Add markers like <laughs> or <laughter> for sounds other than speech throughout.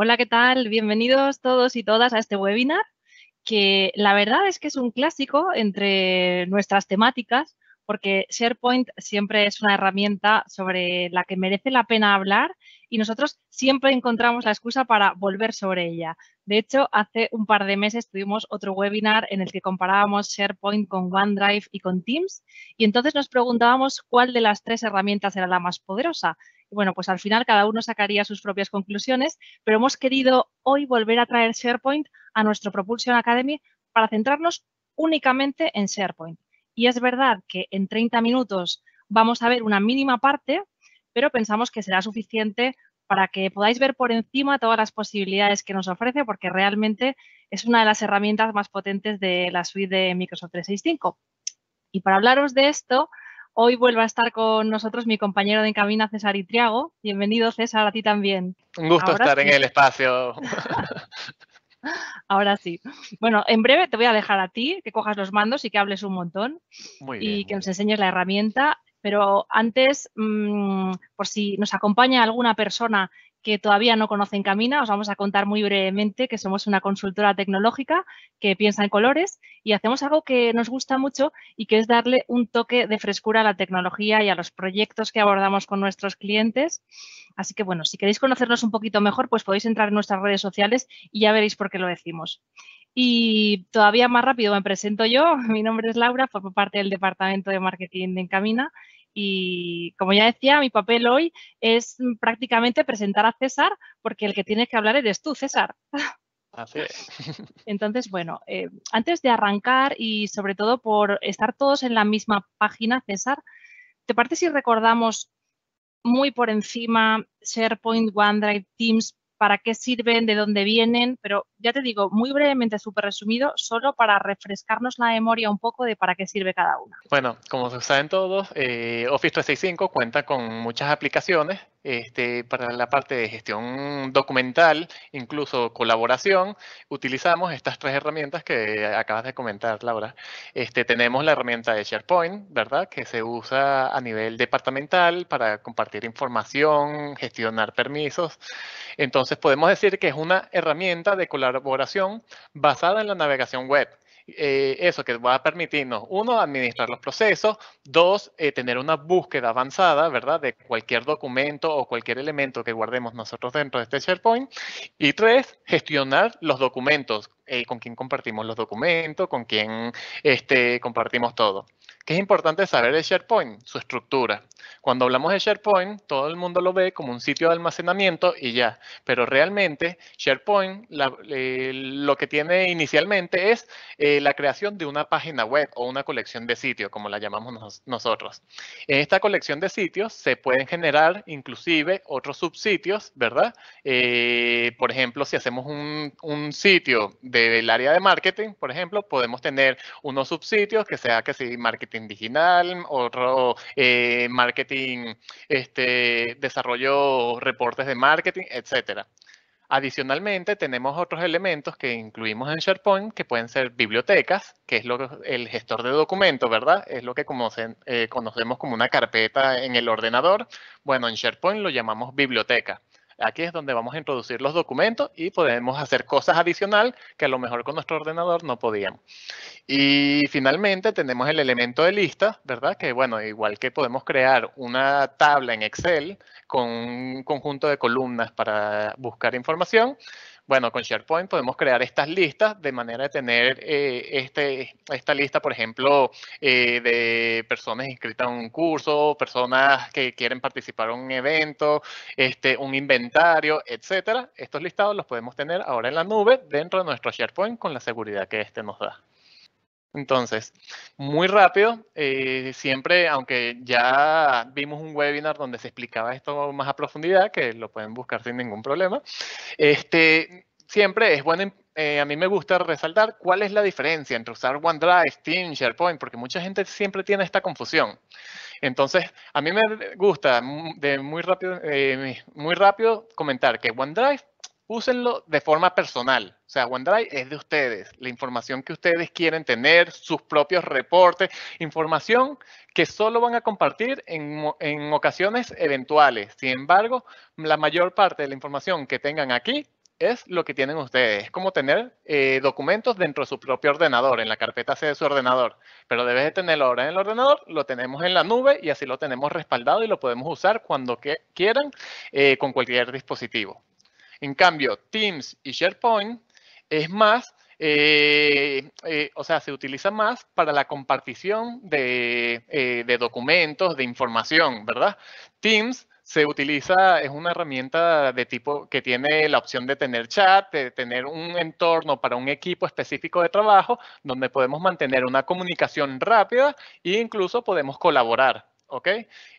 Hola, ¿qué tal? Bienvenidos todos y todas a este webinar, que la verdad es que es un clásico entre nuestras temáticas, porque SharePoint siempre es una herramienta sobre la que merece la pena hablar y nosotros siempre encontramos la excusa para volver sobre ella. De hecho, hace un par de meses tuvimos otro webinar en el que comparábamos SharePoint con OneDrive y con Teams y entonces nos preguntábamos cuál de las tres herramientas era la más poderosa bueno, pues al final cada uno sacaría sus propias conclusiones, pero hemos querido hoy volver a traer SharePoint a nuestro Propulsion Academy para centrarnos únicamente en SharePoint. Y es verdad que en 30 minutos vamos a ver una mínima parte, pero pensamos que será suficiente para que podáis ver por encima todas las posibilidades que nos ofrece, porque realmente es una de las herramientas más potentes de la suite de Microsoft 365. Y para hablaros de esto, Hoy vuelve a estar con nosotros mi compañero de encamina, César Itriago. Bienvenido César, a ti también. Un gusto estar en el espacio. <laughs> Ahora sí. Bueno, en breve te voy a dejar a ti que cojas los mandos y que hables un montón y que nos enseñes la herramienta. Pero antes, mm, por si nos acompaña alguna persona que todavía no conoce Encamina, os vamos a contar muy brevemente que somos una consultora tecnológica que piensa en colores y hacemos algo que nos gusta mucho y que es darle un toque de frescura a la tecnología y a los proyectos que abordamos con nuestros clientes. Así que bueno, si queréis conocernos un poquito mejor, pues podéis entrar en nuestras redes sociales y ya veréis por qué lo decimos. Y todavía más rápido me presento yo. <laughs> Mi nombre es Laura, formo parte del departamento de marketing de Encamina. Y como ya decía, mi papel hoy es prácticamente presentar a César, porque el que tienes que hablar eres tú, César. <laughs> Entonces, bueno, eh, antes de arrancar y sobre todo por estar todos en la misma página, César, ¿te parece si recordamos muy por encima SharePoint, OneDrive, Teams, para qué sirven, de dónde vienen, pero ya te digo, muy brevemente, súper resumido, solo para refrescarnos la memoria un poco de para qué sirve cada una. Bueno, como saben todos, eh, Office 365 cuenta con muchas aplicaciones este, para la parte de gestión documental, incluso colaboración, utilizamos estas tres herramientas que acabas de comentar, Laura. Este, tenemos la herramienta de SharePoint, ¿verdad? Que se usa a nivel departamental para compartir información, gestionar permisos. Entonces podemos decir que es una herramienta de colaboración basada en la navegación web. Eh, eso que va a permitirnos, uno, administrar los procesos, dos, eh, tener una búsqueda avanzada, ¿verdad? De cualquier documento o cualquier elemento que guardemos nosotros dentro de este SharePoint. Y tres, gestionar los documentos eh, con quién compartimos los documentos, con quién este, compartimos todo. ¿Qué es importante saber de SharePoint? Su estructura. Cuando hablamos de SharePoint, todo el mundo lo ve como un sitio de almacenamiento y ya. Pero realmente SharePoint eh, lo que tiene inicialmente es eh, la creación de una página web o una colección de sitios, como la llamamos nosotros. En esta colección de sitios se pueden generar inclusive otros subsitios, ¿verdad? por ejemplo, si hacemos un, un sitio de el área de marketing, por ejemplo, podemos tener unos subsitios que sea que si marketing digital, otro eh, marketing, este, desarrollo reportes de marketing, etcétera. Adicionalmente, tenemos otros elementos que incluimos en SharePoint, que pueden ser bibliotecas, que es lo el gestor de documentos, ¿verdad? Es lo que eh, conocemos como una carpeta en el ordenador. Bueno, en SharePoint lo llamamos biblioteca. Aquí es donde vamos a introducir los documentos y podemos hacer cosas adicional que a lo mejor con nuestro ordenador no podíamos. Y finalmente tenemos el elemento de lista, ¿verdad? Que bueno, igual que podemos crear una tabla en Excel con un conjunto de columnas para buscar información, bueno, con SharePoint podemos crear estas listas de manera de tener eh, este, esta lista, por ejemplo, eh, de personas inscritas a un curso, personas que quieren participar en un evento, este, un inventario, etcétera. Estos listados los podemos tener ahora en la nube dentro de nuestro SharePoint con la seguridad que este nos da. Entonces, muy rápido, eh, siempre, aunque ya vimos un webinar donde se explicaba esto más a profundidad, que lo pueden buscar sin ningún problema, este, siempre es bueno, eh, a mí me gusta resaltar cuál es la diferencia entre usar OneDrive, Teams, SharePoint, porque mucha gente siempre tiene esta confusión. Entonces, a mí me gusta de muy rápido, eh, muy rápido comentar que OneDrive úsenlo de forma personal. O sea, OneDrive es de ustedes, la información que ustedes quieren tener, sus propios reportes, información que solo van a compartir en, ocasiones eventuales. Sin embargo, la mayor parte de la información que tengan aquí es lo que tienen ustedes. Es como tener eh, documentos dentro de su propio ordenador, en la carpeta C de su ordenador. Pero debes de tenerlo ahora en el ordenador, lo tenemos en la nube y así lo tenemos respaldado y lo podemos usar cuando quieran eh, con cualquier dispositivo. En cambio, Teams y SharePoint es más, eh, eh, o sea, se utiliza más para la compartición de, eh, de documentos, de información, ¿verdad? Teams se utiliza, es una herramienta de tipo que tiene la opción de tener chat, de tener un entorno para un equipo específico de trabajo, donde podemos mantener una comunicación rápida e incluso podemos colaborar. ¿ok?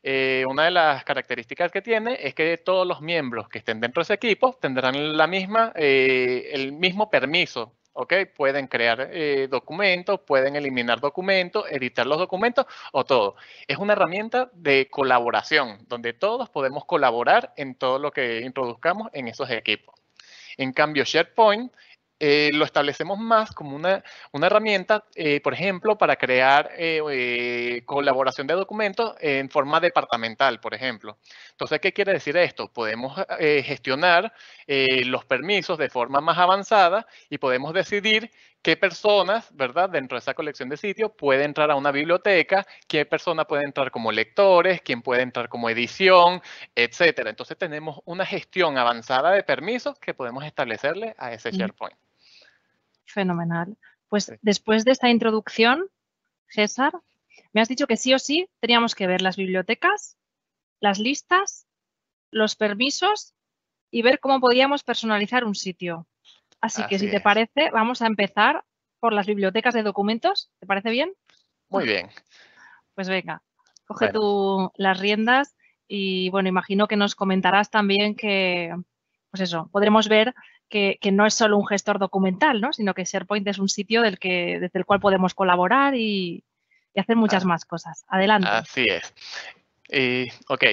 Eh, una de las características que tiene es que todos los miembros que estén dentro de ese equipo tendrán la misma, eh, el mismo permiso, ¿ok? Pueden crear eh, documentos, pueden eliminar documentos, editar los documentos o todo. Es una herramienta de colaboración, donde todos podemos colaborar en todo lo que introduzcamos en esos equipos. En cambio, SharePoint eh, lo establecemos más como una, herramienta, eh, por ejemplo, para crear eh, colaboración de documentos en forma departamental, por ejemplo. Entonces, ¿qué quiere decir esto? Podemos gestionar los permisos de forma más avanzada y podemos decidir qué personas, ¿verdad? Dentro de esa colección de sitios puede entrar a una biblioteca, qué persona puede entrar como lectores, quién puede entrar como edición, etcétera. Entonces tenemos una gestión avanzada de permisos que podemos establecerle a ese mm. SharePoint. Fenomenal. Pues después de esta introducción, César, me has dicho que sí o sí teníamos que ver las bibliotecas, las listas, los permisos y ver cómo podíamos personalizar un sitio. Así, que si te parece, vamos a empezar por las bibliotecas de documentos. ¿Te parece bien? Muy bien. Pues venga, coge tú las riendas y bueno, imagino que nos comentarás también que, pues eso, podremos ver que, no es solo un gestor documental, ¿no? sino que SharePoint es un sitio del que, desde el cual podemos colaborar y, hacer muchas ah. más cosas. Adelante. Así es. ok,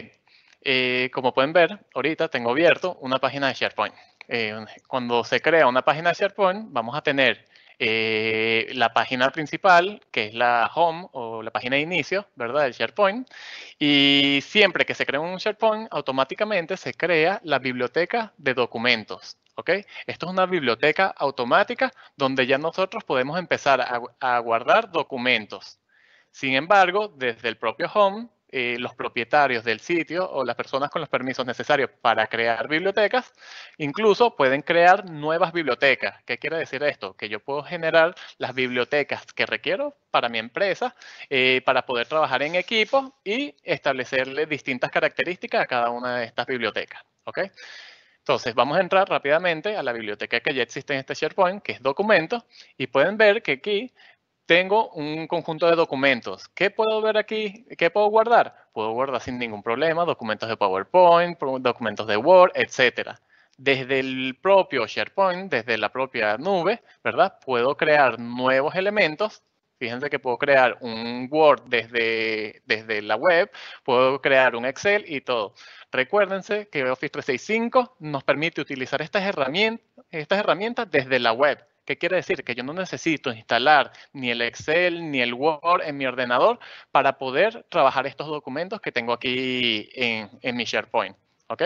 como pueden ver, ahorita tengo abierto una página de SharePoint. Eh, cuando se crea una página de SharePoint, vamos a tener eh, la página principal, que es la home o la página de inicio, ¿verdad? Del SharePoint. Y siempre que se crea un SharePoint, automáticamente se crea la biblioteca de documentos. ¿ok? Esto es una biblioteca automática donde ya nosotros podemos empezar a guardar documentos. Sin embargo, desde el propio home eh, los propietarios del sitio o las personas con los permisos necesarios para crear bibliotecas, incluso pueden crear nuevas bibliotecas. ¿Qué quiere decir esto? Que yo puedo generar las bibliotecas que requiero para mi empresa, eh, para poder trabajar en equipo y establecerle distintas características a cada una de estas bibliotecas. ¿ok? Entonces, vamos a entrar rápidamente a la biblioteca que ya existe en este SharePoint, que es documentos, y pueden ver que aquí tengo un conjunto de documentos. ¿Qué puedo ver aquí? ¿Qué puedo guardar? Puedo guardar sin ningún problema documentos de PowerPoint, documentos de Word, etcétera. Desde el propio SharePoint, desde la propia nube, ¿verdad? Puedo crear nuevos elementos. Fíjense que puedo crear un Word desde, desde la web, puedo crear un Excel y todo. Recuérdense que Office 365 nos permite utilizar estas herramientas, estas herramientas desde la web ¿Qué quiere decir? Que yo no necesito instalar ni el Excel ni el Word en mi ordenador para poder trabajar estos documentos que tengo aquí en, mi SharePoint. ¿Ok?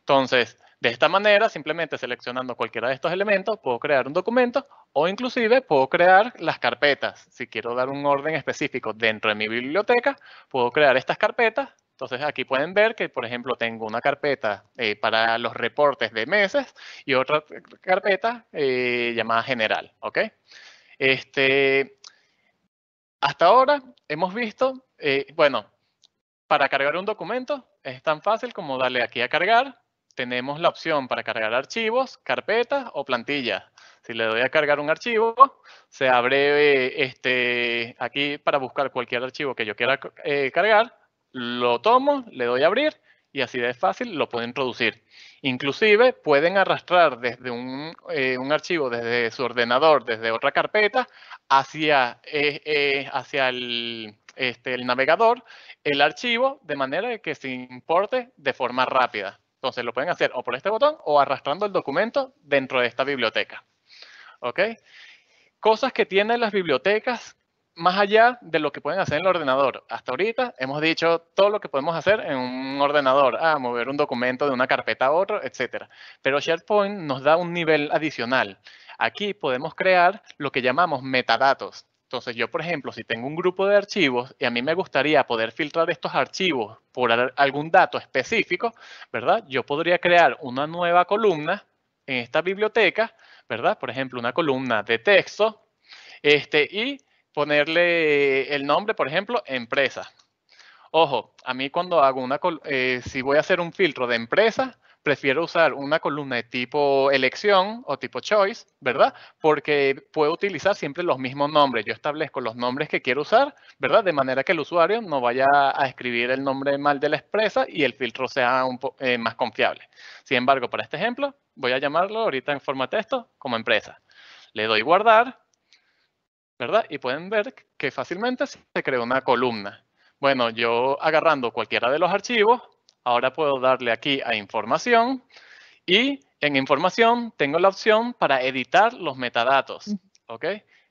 Entonces, de esta manera, simplemente seleccionando cualquiera de estos elementos, puedo crear un documento o inclusive puedo crear las carpetas. Si quiero dar un orden específico dentro de mi biblioteca, puedo crear estas carpetas entonces aquí pueden ver que, por ejemplo, tengo una carpeta eh, para los reportes de meses y otra carpeta eh, llamada general, ¿ok? Este, hasta ahora hemos visto, eh, bueno, para cargar un documento es tan fácil como darle aquí a cargar. Tenemos la opción para cargar archivos, carpetas o plantillas. Si le doy a cargar un archivo, se abre este, aquí para buscar cualquier archivo que yo quiera cargar lo tomo, le doy a abrir y así de fácil lo pueden introducir. Inclusive pueden arrastrar desde eh, un, archivo, desde su ordenador, desde otra carpeta, hacia, eh, eh, hacia el, este, el navegador el archivo de manera que se importe de forma rápida. Entonces lo pueden hacer o por este botón o arrastrando el documento dentro de esta biblioteca. ¿Ok? Cosas que tienen las bibliotecas más allá de lo que pueden hacer en el ordenador. Hasta ahorita hemos dicho todo lo que podemos hacer en un ordenador, ah, mover un documento de una carpeta a otro, etc. Pero SharePoint nos da un nivel adicional. Aquí podemos crear lo que llamamos metadatos. Entonces yo, por ejemplo, si tengo un grupo de archivos y a mí me gustaría poder filtrar estos archivos por algún dato específico, ¿verdad? Yo podría crear una nueva columna en esta biblioteca, ¿verdad? Por ejemplo, una columna de texto este, y ponerle el nombre, por ejemplo, empresa. Ojo, a mí cuando hago una, eh, si voy a hacer un filtro de empresa, prefiero usar una columna de tipo elección o tipo choice, ¿verdad? Porque puedo utilizar siempre los mismos nombres. Yo establezco los nombres que quiero usar, ¿verdad? De manera que el usuario no vaya a escribir el nombre mal de la empresa y el filtro sea un eh, más confiable. Sin embargo, para este ejemplo, voy a llamarlo ahorita en forma texto como empresa. Le doy guardar ¿verdad? Y pueden ver que fácilmente se creó una columna. Bueno, yo agarrando cualquiera de los archivos, ahora puedo darle aquí a información y en información tengo la opción para editar los metadatos. ¿ok?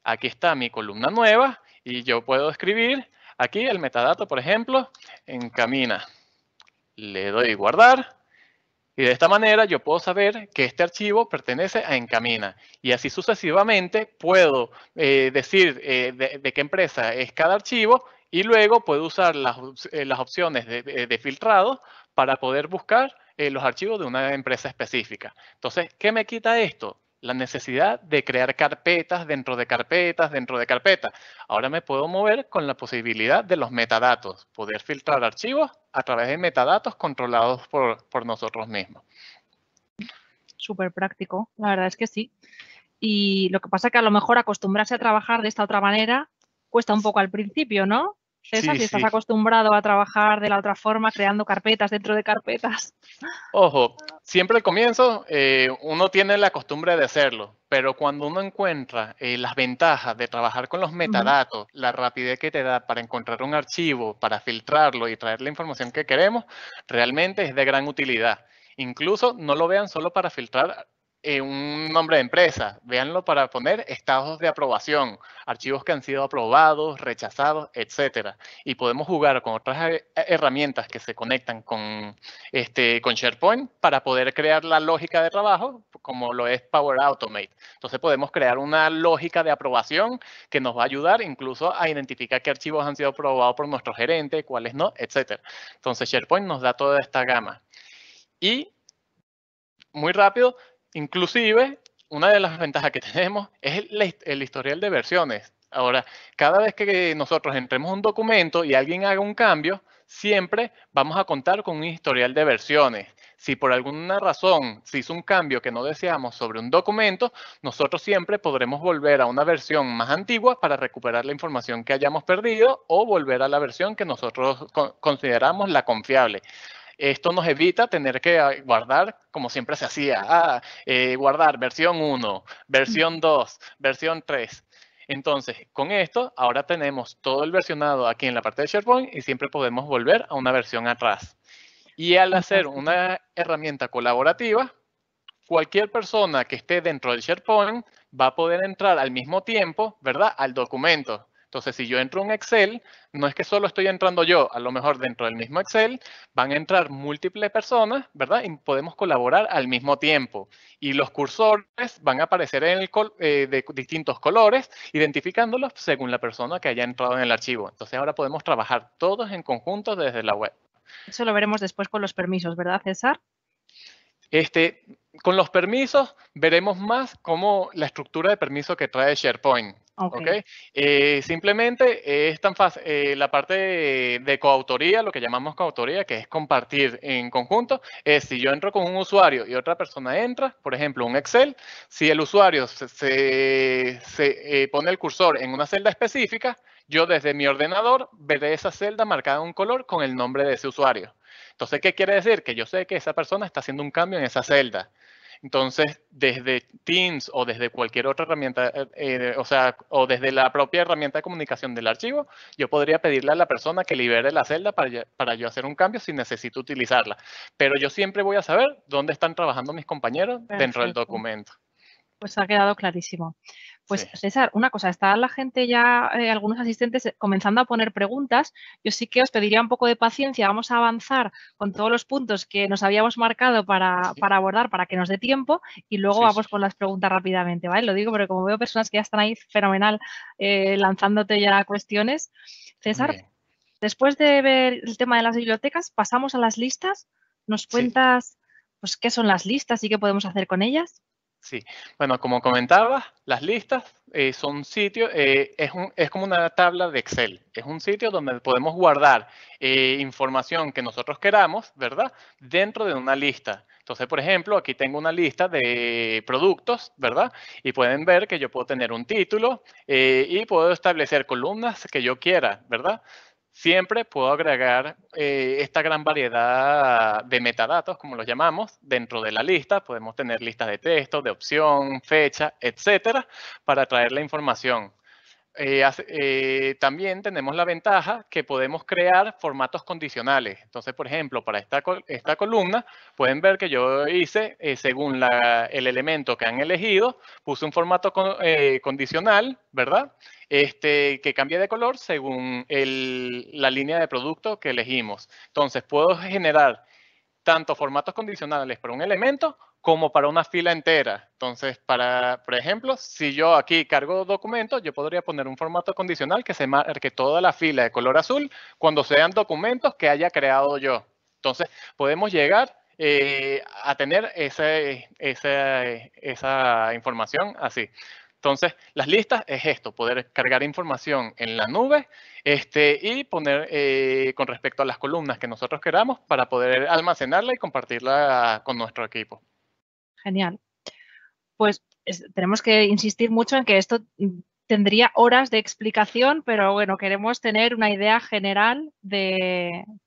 Aquí está mi columna nueva y yo puedo escribir aquí el metadato, por ejemplo, en camina. Le doy guardar y de esta manera yo puedo saber que este archivo pertenece a Encamina. Y así sucesivamente puedo eh, decir eh, de, qué empresa es cada archivo y luego puedo usar las, eh, opciones de, de, filtrado para poder buscar los archivos de una empresa específica. Entonces, ¿qué me quita esto? la necesidad de crear carpetas dentro de carpetas dentro de carpetas. Ahora me puedo mover con la posibilidad de los metadatos, poder filtrar archivos a través de metadatos controlados por, por nosotros mismos. Súper práctico, la verdad es que sí. Y lo que pasa es que a lo mejor acostumbrarse a trabajar de esta otra manera cuesta un poco al principio, ¿no? César, si estás acostumbrado a trabajar de la otra forma, creando carpetas dentro de carpetas. Ojo, siempre al comienzo eh, uno tiene la costumbre de hacerlo, pero cuando uno encuentra eh, las ventajas de trabajar con los metadatos, la rapidez que te da para encontrar un archivo, para filtrarlo y traer la información que queremos, realmente es de gran utilidad. Incluso no lo vean solo para filtrar eh, un nombre de empresa, véanlo para poner estados de aprobación, archivos que han sido aprobados, rechazados, etcétera. Y podemos jugar con otras eh, herramientas que se conectan con, este, con SharePoint para poder crear la lógica de trabajo, como lo es Power Automate. Entonces podemos crear una lógica de aprobación que nos va a ayudar incluso a identificar qué archivos han sido aprobados por nuestro gerente, cuáles no, etcétera. Entonces SharePoint nos da toda esta gama. Y muy rápido, Inclusive, una de las ventajas que <laughs> tenemos es el, historial de versiones. Ahora, cada vez que nosotros entremos un documento y alguien haga un cambio, siempre vamos a contar con un historial de versiones. Si por alguna razón se hizo un cambio que no deseamos sobre un documento, nosotros siempre podremos volver a una versión más antigua para recuperar la información que hayamos perdido o volver a la versión que nosotros consideramos la confiable. Esto nos evita tener que ah, guardar, como siempre se hacía, ah, eh, guardar versión 1, versión 2, versión 3. Entonces, con esto, ahora tenemos todo el versionado aquí en la parte de SharePoint y siempre podemos volver a una versión atrás. Y al hacer una herramienta colaborativa, cualquier persona que esté dentro del SharePoint va a poder entrar al mismo tiempo, ¿verdad? Al documento. Entonces, si yo entro en un Excel, no es que solo estoy entrando yo, a lo mejor dentro del mismo Excel van a entrar múltiples personas, ¿verdad? Y podemos colaborar al mismo tiempo. Y los cursores van a aparecer en el eh, de distintos colores, identificándolos según la persona que haya entrado en el archivo. Entonces, ahora podemos trabajar todos en conjunto desde la web. Eso lo veremos después con los permisos, ¿verdad, César? Este, con los permisos veremos más cómo la estructura de permiso que trae SharePoint. Okay. Eh, simplemente es tan fácil, eh, la parte de, coautoría, lo que llamamos coautoría, que es compartir en conjunto, es si yo entro con un usuario y otra persona entra, por ejemplo, un Excel, si el usuario se, eh, pone el cursor en una celda específica, yo desde mi ordenador veré esa celda marcada en un color con el nombre de ese usuario. Entonces, ¿qué quiere decir? Que yo sé que esa persona está haciendo un cambio en esa celda. Entonces, desde Teams o desde cualquier otra herramienta, eh, eh, o sea, o desde la propia herramienta de comunicación del archivo, yo podría pedirle a la persona que libere la celda para, para yo hacer un cambio si necesito utilizarla. Pero yo siempre voy a saber dónde están trabajando mis compañeros dentro del documento. Pues ha quedado clarísimo. Pues César, una cosa, está la gente ya, eh, algunos asistentes eh, comenzando a poner preguntas. Yo sí que os pediría un poco de paciencia. Vamos a avanzar con todos los puntos que nos habíamos marcado para, abordar, para que nos dé tiempo y luego vamos con las preguntas rápidamente, ¿vale? Lo digo porque como veo personas que ya están ahí fenomenal eh, lanzándote ya cuestiones. César, después de ver el tema de las bibliotecas, pasamos a las listas. ¿Nos cuentas pues, qué son las listas y qué podemos hacer con ellas? Sí, bueno, como comentaba, las listas eh, son sitios, eh, es, como una tabla de Excel, es un sitio donde podemos guardar eh, información que nosotros queramos, ¿verdad? Dentro de una lista. Entonces, por ejemplo, aquí tengo una lista de productos, ¿verdad? Y pueden ver que yo puedo tener un título y puedo establecer columnas que yo quiera, ¿verdad? Siempre puedo agregar eh, esta gran variedad de metadatos, como los llamamos, dentro de la lista. Podemos tener listas de texto, de opción, fecha, etcétera, para traer la información. Eh, eh, también tenemos la ventaja que podemos crear formatos condicionales. Entonces, por ejemplo, para esta, esta columna, pueden ver que yo hice, eh, según el elemento que han elegido, puse un formato eh, condicional, ¿verdad? Este, que cambia de color según la línea de producto que elegimos. Entonces, puedo generar tanto formatos condicionales para un elemento como para una fila entera. Entonces, para, por ejemplo, si yo aquí cargo documentos, yo podría poner un formato condicional que se marque toda la fila de color azul cuando sean documentos que haya creado yo. Entonces, podemos llegar eh, a tener ese, esa, esa información así. Entonces, las listas es esto, poder cargar información en la nube este, y poner eh, con respecto a las columnas que nosotros queramos para poder almacenarla y compartirla con nuestro equipo. Genial. Pues tenemos que insistir mucho en que esto mm, tendría horas de explicación, pero bueno, queremos tener una idea general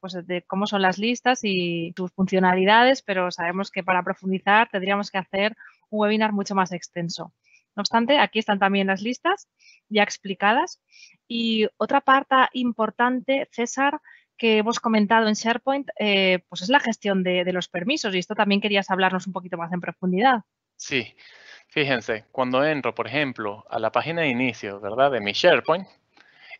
pues, de cómo son las listas y sus funcionalidades, pero sabemos que para profundizar tendríamos que hacer un webinar mucho más extenso. No obstante, aquí están también las listas ya explicadas. Y otra parte importante, César, que hemos comentado en SharePoint, eh, pues es la gestión de, los permisos. Y esto también querías hablarnos un poquito más en profundidad. Sí, fíjense, cuando entro, por ejemplo, a la página de inicio, ¿verdad? De mi SharePoint,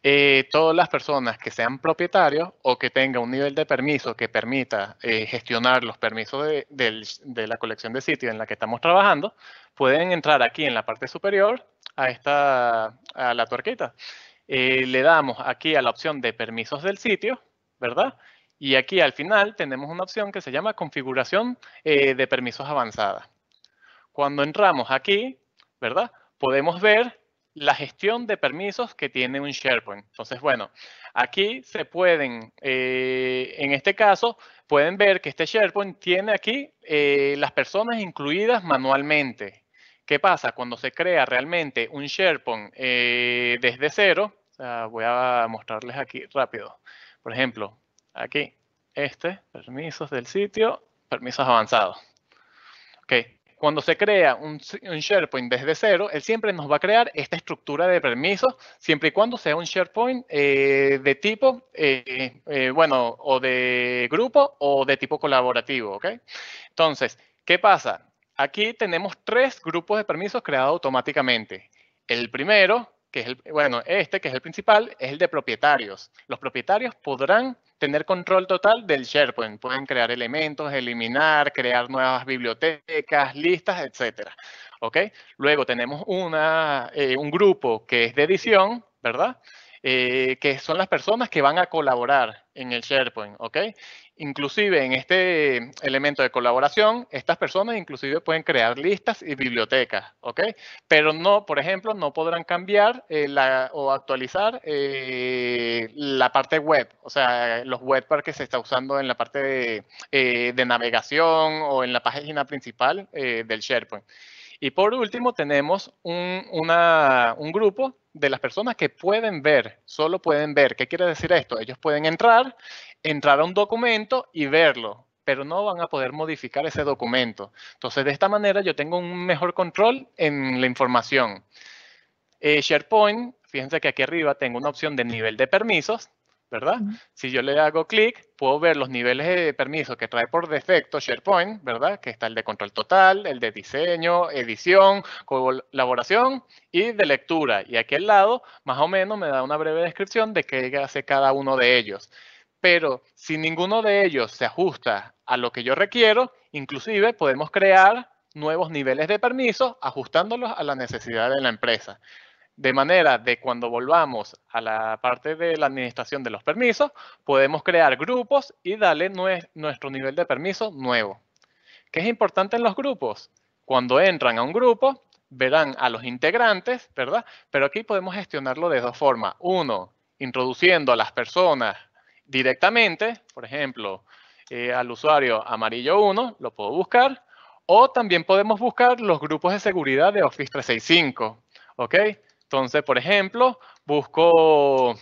eh, todas las personas que sean propietarios o que tengan un nivel de permiso que permita eh, gestionar los permisos de, de la colección de sitios en la que estamos trabajando, pueden entrar aquí en la parte superior a, esta, a la tuerquita. Eh, le damos aquí a la opción de permisos del sitio, ¿verdad? Y aquí al final tenemos una opción que se llama configuración eh, de permisos avanzada. Cuando entramos aquí, ¿verdad? Podemos ver la gestión de permisos que tiene un SharePoint. Entonces, bueno, aquí se pueden, eh, en este caso, pueden ver que este SharePoint tiene aquí las personas incluidas manualmente. ¿Qué pasa? Cuando se crea realmente un SharePoint eh, desde cero, voy a mostrarles aquí rápido. Por ejemplo, aquí, este, permisos del sitio, permisos avanzados. Okay. Cuando se crea un, SharePoint desde cero, él siempre nos va a crear esta estructura de permisos, siempre y cuando sea un SharePoint eh, de tipo, eh, bueno, o de grupo o de tipo colaborativo, okay. Entonces, ¿qué pasa? Aquí tenemos tres grupos de permisos creados automáticamente. El primero, que es el, bueno, este que es el principal, es el de propietarios. Los propietarios podrán tener control total del SharePoint. Pueden crear elementos, eliminar, crear nuevas bibliotecas, listas, etc. ¿Ok? Luego tenemos eh, un grupo que es de edición, ¿verdad? Eh, que son las personas que van a colaborar en el SharePoint, ¿ok? Inclusive en este elemento de colaboración, estas personas inclusive pueden crear listas y bibliotecas, ¿ok? Pero no, por ejemplo, no podrán cambiar eh, la, o actualizar eh, la parte web, o sea, los webpacks que se está usando en la parte de eh, navegación o en la página principal del SharePoint. Y por último, tenemos un, grupo de las personas que pueden ver, solo pueden ver. ¿Qué quiere decir esto? Ellos pueden entrar, entrar a un documento y verlo, pero no van a poder modificar ese documento. Entonces, de esta manera yo tengo un mejor control en la información. Eh, SharePoint, fíjense que aquí arriba tengo una opción de nivel de permisos. ¿verdad? Si yo le hago clic, puedo ver los niveles de permiso que trae por defecto SharePoint, ¿verdad? Que está el de control total, el de diseño, edición, colaboración y de lectura. Y aquí al lado, más o menos, me da una breve descripción de qué hace cada uno de ellos. Pero si ninguno de ellos se ajusta a lo que yo requiero, inclusive podemos crear nuevos niveles de permiso ajustándolos a la necesidad de la empresa. De manera de cuando volvamos a la parte de la administración de los permisos, podemos crear grupos y darle nuestro nivel de permiso nuevo. ¿Qué es importante en los grupos? Cuando entran a un grupo, verán a los integrantes, ¿verdad? Pero aquí podemos gestionarlo de dos formas. Uno, introduciendo a las personas directamente, por ejemplo, eh, al usuario amarillo 1, lo puedo buscar. O también podemos buscar los grupos de seguridad de Office 365, ¿ok? Entonces, por ejemplo, busco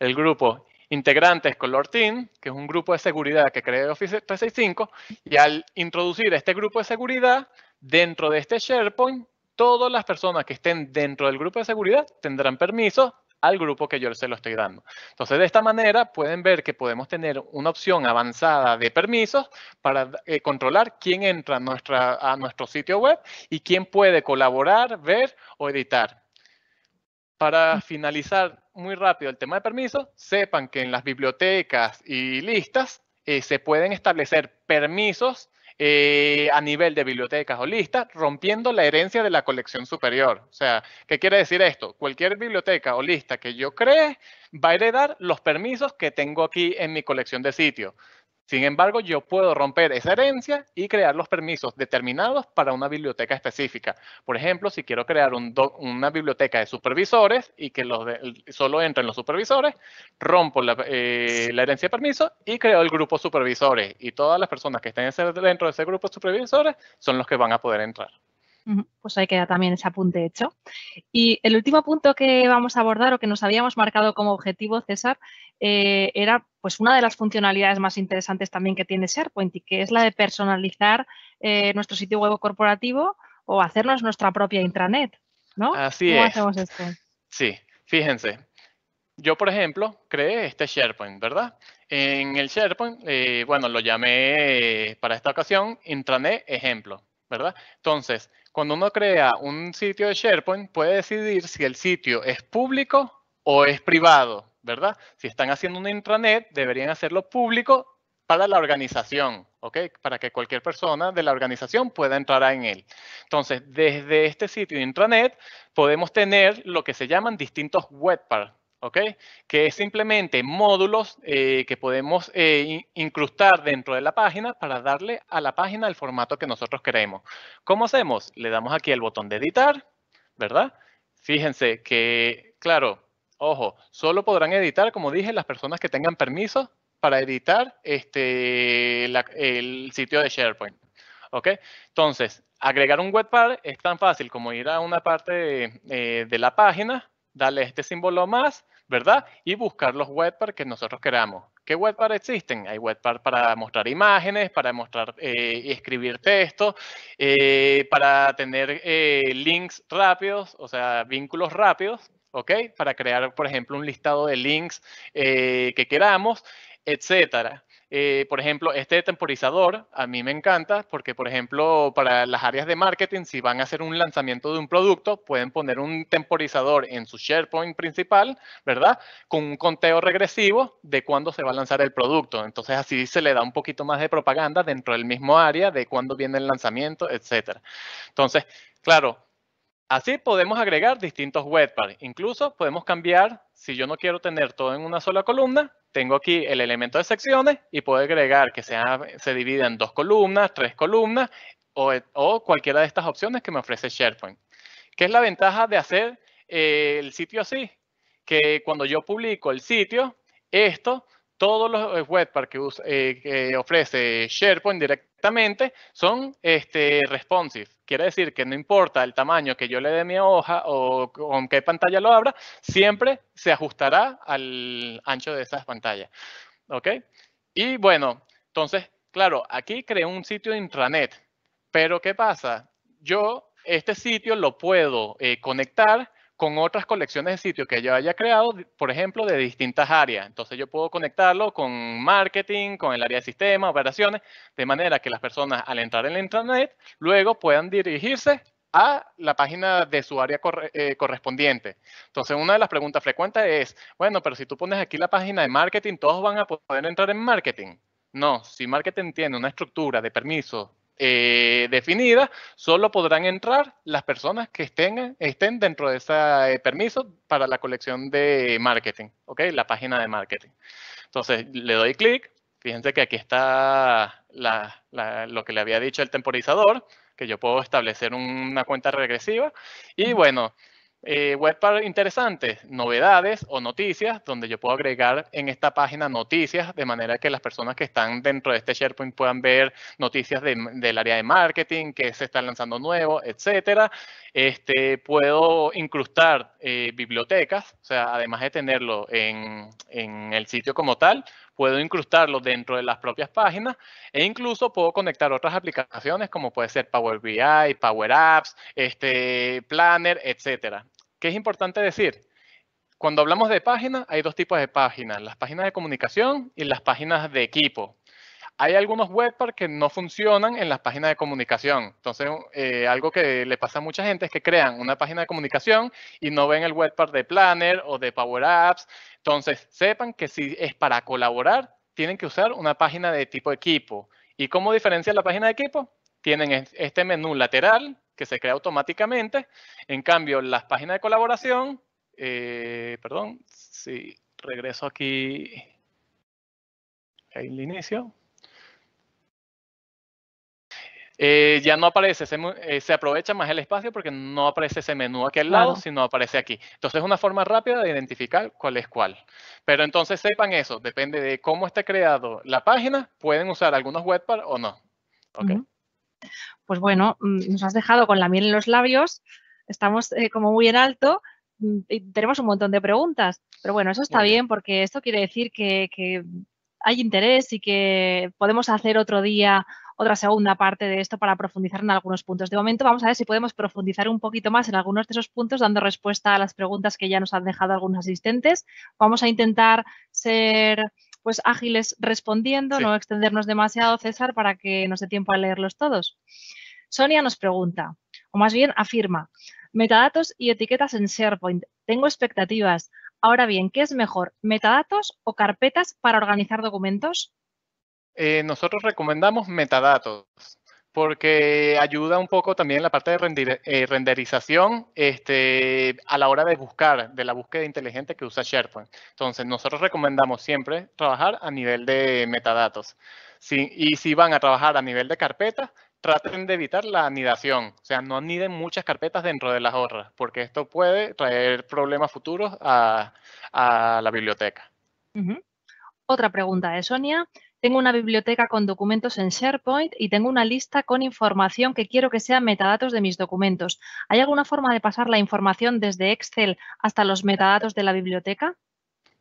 el grupo integrantes color team, que es un grupo de seguridad que creé Office 365, y al introducir este grupo de seguridad dentro de este SharePoint, todas las personas que estén dentro del grupo de seguridad tendrán permiso al grupo que yo se lo estoy dando. Entonces, de esta manera pueden ver que podemos tener una opción avanzada de permisos para eh, controlar quién entra a, nuestro sitio web y quién puede colaborar, ver o editar. Para mm. finalizar muy rápido el tema de permisos, sepan que en las bibliotecas y listas eh, se pueden establecer permisos eh, a nivel de bibliotecas o listas, rompiendo la herencia de la colección superior. O sea, ¿qué quiere decir esto? Cualquier biblioteca o lista que yo cree va a heredar los permisos que tengo aquí en mi colección de sitio. Sin embargo, yo puedo romper esa herencia y crear los permisos determinados para una biblioteca específica. Por ejemplo, si quiero crear una biblioteca de supervisores y que solo entren los supervisores, rompo eh, la, herencia de permiso y creo el grupo supervisores. Y todas las personas que estén dentro de ese grupo de supervisores son los que van a poder entrar. Pues ahí queda también ese apunte hecho. Y el último punto que vamos a abordar o que nos habíamos marcado como objetivo, César, eh, era pues una de las funcionalidades más interesantes también que tiene SharePoint y que es la de personalizar eh, nuestro sitio web corporativo o hacernos nuestra propia intranet, ¿no? Así es. hacemos esto? Sí, fíjense. Yo, por ejemplo, creé este SharePoint, ¿verdad? En el SharePoint, eh, bueno, lo llamé eh, para esta ocasión intranet ejemplo, ¿verdad? Entonces, cuando uno crea un sitio de SharePoint, puede decidir si el sitio es público o es privado, ¿verdad? Si están haciendo un intranet, deberían hacerlo público para la organización, ¿ok? Para que cualquier persona de la organización pueda entrar en él. Entonces, desde este sitio intranet podemos tener lo que se llaman distintos webpars, ¿ok? Que es simplemente módulos eh, que podemos eh, incrustar dentro de la página para darle a la página el formato que nosotros queremos. ¿Cómo hacemos? Le damos aquí el botón de editar, ¿verdad? Fíjense que, claro, Ojo, solo podrán editar, como dije, las personas que tengan permiso para editar este, el sitio de SharePoint. ¿Ok? Entonces, agregar un WebPar es tan fácil como ir a una parte eh, de, la página, darle este símbolo más, ¿verdad? Y buscar los WebPar que nosotros queramos. ¿Qué WebPar existen? Hay WebPar para mostrar imágenes, para mostrar eh, y escribir texto, eh, para tener links rápidos, o sea, vínculos rápidos, ¿ok? Para crear, por ejemplo, un listado de links eh, que queramos, etcétera. Eh, por ejemplo, este temporizador a mí me encanta porque, por ejemplo, para las áreas de marketing, si van a hacer un lanzamiento de un producto, pueden poner un temporizador en su SharePoint principal, ¿verdad? Con un conteo regresivo de cuándo se va a lanzar el producto. Entonces, así se le da un poquito más de propaganda dentro del mismo área de cuándo viene el lanzamiento, etcétera. Entonces, claro, Así podemos agregar distintos webpages, Incluso podemos cambiar, si yo no quiero tener todo en una sola columna, tengo aquí el elemento de secciones y puedo agregar que se divida en dos columnas, tres columnas o, cualquiera de estas opciones que me ofrece SharePoint. ¿Qué es la ventaja de hacer eh, el sitio así? Que cuando yo publico el sitio, esto todos los eh, webparks eh, que, ofrece SharePoint directamente son este, responsive. Quiere decir que no importa el tamaño que yo le dé mi hoja o con qué pantalla lo abra, siempre se ajustará al ancho de esas pantallas. ¿Ok? Y bueno, entonces, claro, aquí creo un sitio intranet. Pero ¿qué pasa? Yo este sitio lo puedo eh, conectar con otras colecciones de sitios que yo haya creado, por ejemplo, de distintas áreas. Entonces yo puedo conectarlo con marketing, con el área de sistemas, operaciones, de manera que las personas al entrar en la intranet luego puedan dirigirse a la página de su área eh, correspondiente. Entonces, una de las preguntas frecuentes es, bueno, pero si tú pones aquí la página de marketing, todos van a poder entrar en marketing. No, si marketing tiene una estructura de permisos eh, definida, solo podrán entrar las personas que estén, estén dentro de ese eh, permiso para la colección de marketing, ¿ok? La página de marketing. Entonces, le doy clic. Fíjense que aquí está lo que le había dicho el temporizador, que yo puedo establecer una cuenta regresiva. Y bueno, eh, web para interesantes, novedades o noticias, donde yo puedo agregar en esta página noticias, de manera que las personas que están dentro de este SharePoint puedan ver noticias del área de marketing, que se está lanzando nuevo, etcétera. Este, puedo incrustar eh, bibliotecas, o sea, además de tenerlo en, el sitio como tal, puedo incrustarlo dentro de las propias páginas e incluso puedo conectar otras aplicaciones como puede ser Power BI, Power Apps, este, Planner, etc. ¿Qué es importante decir? Cuando hablamos de páginas, hay dos tipos de páginas, las páginas de comunicación y las páginas de equipo hay algunos webparts que no funcionan en las páginas de comunicación. Entonces, eh, algo que le pasa a mucha gente es que crean una página de comunicación y no ven el webpart de Planner o de Power Apps. Entonces, sepan que si es para colaborar, tienen que usar una página de tipo equipo. ¿Y cómo diferencia la página de equipo? Tienen este menú lateral que se crea automáticamente. En cambio, las páginas de colaboración, eh, perdón, si regreso aquí El inicio. Eh, ya no aparece, se, eh, se, aprovecha más el espacio porque no aparece ese menú aquí al lado, sino aparece aquí. Entonces es una forma rápida de identificar cuál es cuál. Pero entonces sepan eso, depende de cómo está creado la página, pueden usar algunos webpar o no. Pues bueno, mm, nos has dejado con la miel en los labios, estamos eh, como muy en alto mm, y tenemos un montón de preguntas. Pero bueno, eso está bien. porque esto quiere decir que hay interés y que podemos hacer otro día otra segunda parte de esto para profundizar en algunos puntos. De momento vamos a ver si podemos profundizar un poquito más en algunos de esos puntos, dando respuesta a las preguntas que ya nos han dejado algunos asistentes. Vamos a intentar ser pues ágiles respondiendo, no extendernos demasiado, César, para que nos dé tiempo a leerlos todos. Sonia nos pregunta, o más bien afirma, metadatos y etiquetas en SharePoint. Tengo expectativas. Ahora bien, ¿qué es mejor, metadatos o carpetas para organizar documentos? Eh, nosotros recomendamos metadatos porque ayuda un poco también la parte de eh, renderización este, a la hora de buscar, de la búsqueda inteligente que usa SharePoint. Entonces, nosotros recomendamos siempre trabajar a nivel de metadatos. y si van a trabajar a nivel de carpetas, traten de evitar la anidación. O sea, no aniden muchas carpetas dentro de las otras, porque esto puede traer problemas futuros a, la biblioteca. Otra pregunta de Sonia tengo una biblioteca con documentos en SharePoint y tengo una lista con información que quiero que sean metadatos de mis documentos. ¿Hay alguna forma de pasar la información desde Excel hasta los metadatos de la biblioteca?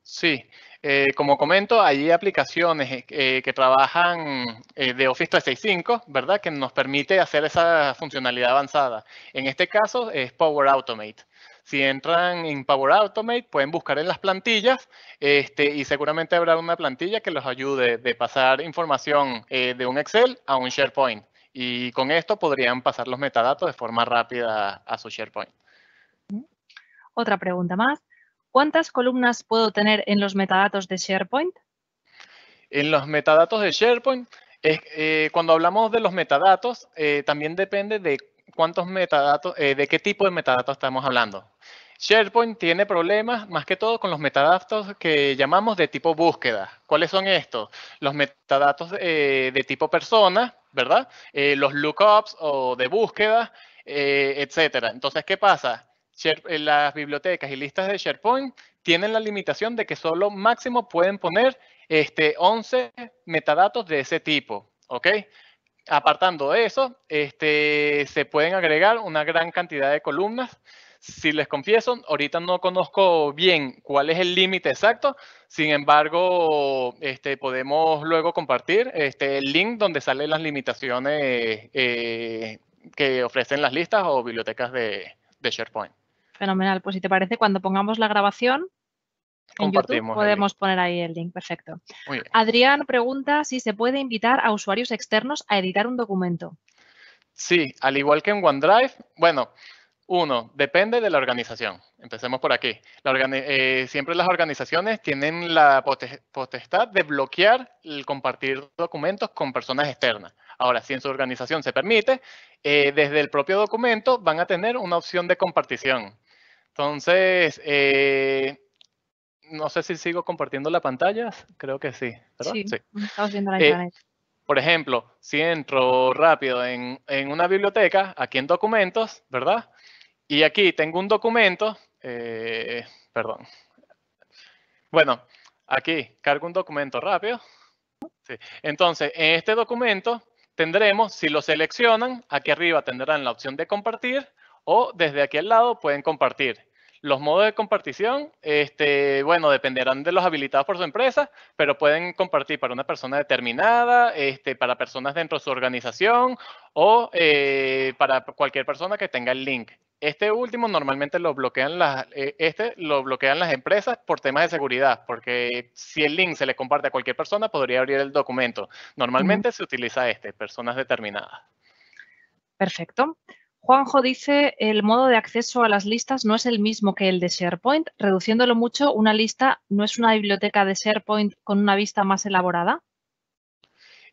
Sí, eh, como comento, hay aplicaciones eh, que trabajan eh, de Office 365, ¿verdad? Que nos permite hacer esa funcionalidad avanzada. En este caso es Power Automate. Si entran en Power Automate, pueden buscar en las plantillas este, y seguramente habrá una plantilla que los ayude de pasar información eh, de un Excel a un SharePoint. Y con esto podrían pasar los metadatos de forma rápida a su SharePoint. Otra pregunta más. ¿Cuántas columnas puedo tener en los metadatos de SharePoint? En los metadatos de SharePoint, eh, cuando hablamos de los metadatos, eh, también depende de cuántos metadatos, eh, de qué tipo de metadatos estamos hablando. SharePoint tiene problemas más que todo con los metadatos que llamamos de tipo búsqueda. ¿Cuáles son estos? Los metadatos eh, de tipo persona, ¿verdad? Eh, los lookups o de búsqueda, etcétera. Entonces, ¿qué pasa? las bibliotecas y listas de SharePoint tienen la limitación de que solo máximo pueden poner este, 11 metadatos de ese tipo. ¿Ok? Apartando eso, este, se pueden agregar una gran cantidad de columnas. Si les confieso, ahorita no conozco bien cuál es el límite exacto, sin embargo, este, podemos luego compartir este, el link donde salen las limitaciones eh, que ofrecen las listas o bibliotecas de SharePoint. Fenomenal, pues si te parece, cuando pongamos la grabación, en podemos poner ahí el link, perfecto. Adrián pregunta si se puede invitar a usuarios externos a editar un documento. Sí, al igual que en OneDrive, bueno, uno, depende de la organización. Empecemos por aquí. Eh, siempre las organizaciones tienen la potestad de bloquear el compartir documentos con personas externas. Ahora, si en su organización se permite, eh, desde el propio documento van a tener una opción de compartición. Entonces, eh, no sé si sigo compartiendo la pantalla, creo que sí, estamos la eh, Por ejemplo, si entro rápido en, una biblioteca, aquí en documentos, ¿verdad? Y aquí tengo un documento, eh, perdón. Bueno, aquí cargo un documento rápido. Entonces, en este documento tendremos, si lo seleccionan, aquí arriba tendrán la opción de compartir o desde aquí al lado pueden compartir. Los modos de compartición, este, bueno, dependerán de los habilitados por su empresa, pero pueden compartir para una persona determinada, este, para personas dentro de su organización o eh, para cualquier persona que tenga el link. Este último normalmente lo bloquean las, eh, este bloquean las empresas por temas de seguridad, porque si el link se le comparte a cualquier persona, podría abrir el documento. Normalmente se utiliza este, personas determinadas. Perfecto. Juanjo dice, el modo de acceso a las listas no es el mismo que el de SharePoint. Reduciéndolo mucho, una lista no es una biblioteca de SharePoint con una vista más elaborada.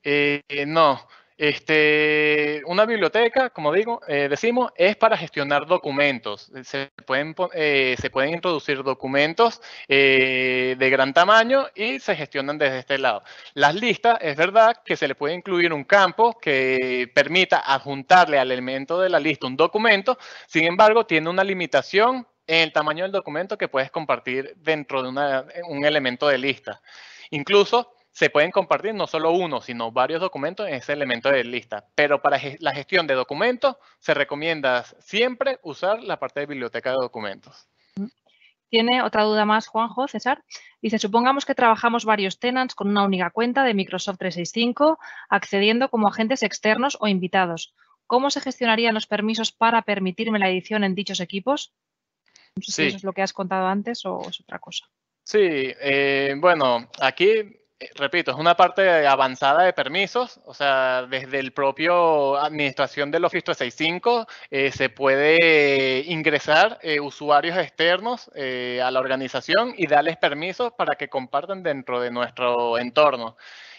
Eh, eh, no, este, una biblioteca, como digo, eh, decimos, es para gestionar documentos. Se pueden, eh, introducir documentos eh, de gran tamaño y se gestionan desde este lado. Las listas, es verdad que se le puede incluir un campo que permita adjuntarle al elemento de la lista un documento, sin embargo, tiene una limitación en el tamaño del documento que puedes compartir dentro de un elemento de lista. Incluso se pueden compartir no solo uno, sino varios documentos en ese elemento de lista. Pero para la gestión de documentos se recomienda siempre usar la parte de biblioteca de documentos. Tiene otra duda más Juanjo, César. Dice, supongamos que trabajamos varios tenants con una única cuenta de Microsoft 365, accediendo como agentes externos o invitados. ¿Cómo se gestionarían los permisos para permitirme la edición en dichos equipos? No sé si eso es lo que has contado antes o es otra cosa. Sí, eh, bueno, aquí eh, repito, es una parte avanzada de permisos, o sea, desde el propio administración del Office 365 eh, se puede ingresar eh, usuarios externos a la organización y darles permisos para que compartan dentro de nuestro entorno.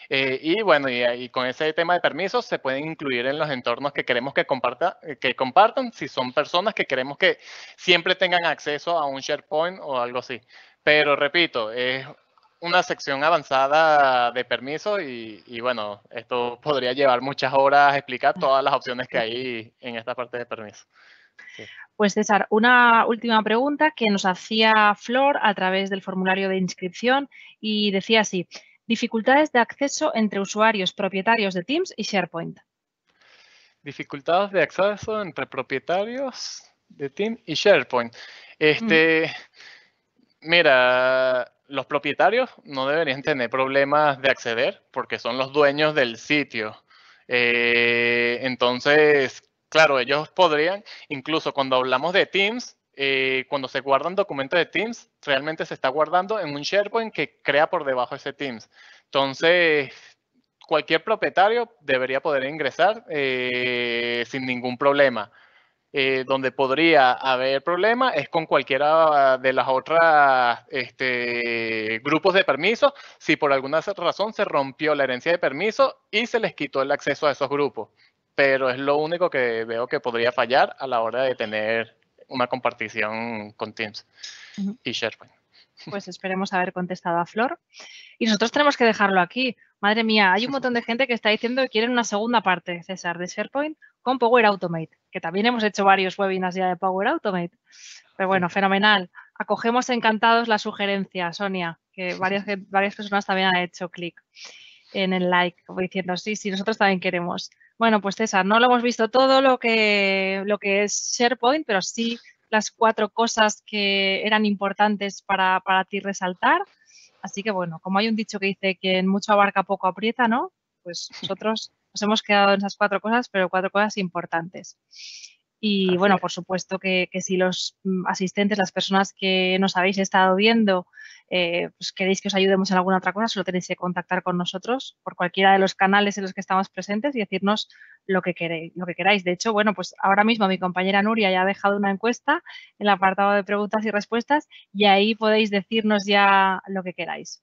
y bueno, y, con ese tema de permisos se pueden incluir en los entornos que queremos que, comparta, que compartan, si son personas que queremos que siempre tengan acceso a un SharePoint o algo así. Pero repito, es una sección avanzada de permiso y, bueno, esto podría llevar muchas horas explicar todas las opciones que hay en esta parte de permiso. Pues César, una última pregunta que nos hacía Flor a través del formulario de inscripción y decía así, dificultades de acceso entre usuarios propietarios de Teams y SharePoint. Dificultades de acceso entre propietarios de Teams y SharePoint. Este... Mm. Mira, los propietarios no deberían tener problemas de acceder porque son los dueños del sitio. Eh, entonces, claro, ellos podrían, incluso cuando hablamos de Teams, eh, cuando se guardan documentos de Teams, realmente se está guardando en un SharePoint que crea por debajo ese Teams. Entonces, cualquier propietario debería poder ingresar eh, sin ningún problema. Eh, donde podría haber problema es con cualquiera de las otras este, grupos de permisos, si por alguna razón se rompió la herencia de permiso y se les quitó el acceso a esos grupos. Pero es lo único que veo que podría fallar a la hora de tener una compartición con Teams y SharePoint. Pues esperemos haber contestado a Flor. Y nosotros tenemos que dejarlo aquí. Madre mía, hay un montón de gente que está diciendo que quieren una segunda parte, César, de SharePoint con Power Automate, que también hemos hecho varios webinars ya de Power Automate. Pero bueno, fenomenal. Acogemos encantados la sugerencia, Sonia, que varias, personas también han hecho clic en el like, diciendo, sí, sí, nosotros también queremos. Bueno, pues César, no lo hemos visto todo lo que, lo que es SharePoint, pero sí las cuatro cosas que eran importantes para, para ti resaltar. Así que bueno, como hay un dicho que dice que en mucho abarca poco aprieta, ¿no? Pues nosotros nos hemos quedado en esas cuatro cosas, pero cuatro cosas importantes. Y bueno, por supuesto que, si los mm, asistentes, las personas que nos habéis estado viendo, eh, pues queréis que os ayudemos en alguna otra cosa, solo tenéis que contactar con nosotros por cualquiera de los canales en los que estamos presentes y decirnos lo que queréis, lo que queráis. De hecho, bueno, pues ahora mismo mi compañera Nuria ya ha dejado una encuesta en el apartado de preguntas y respuestas y ahí podéis decirnos ya lo que queráis.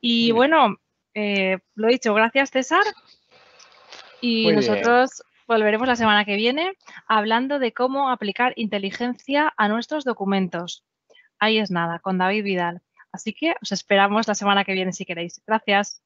Y bueno, eh, lo he dicho, gracias César. Y nosotros volveremos la semana que viene hablando de cómo aplicar inteligencia a nuestros documentos. Ahí es nada, con David Vidal. Así que os esperamos la semana que viene si queréis. Gracias.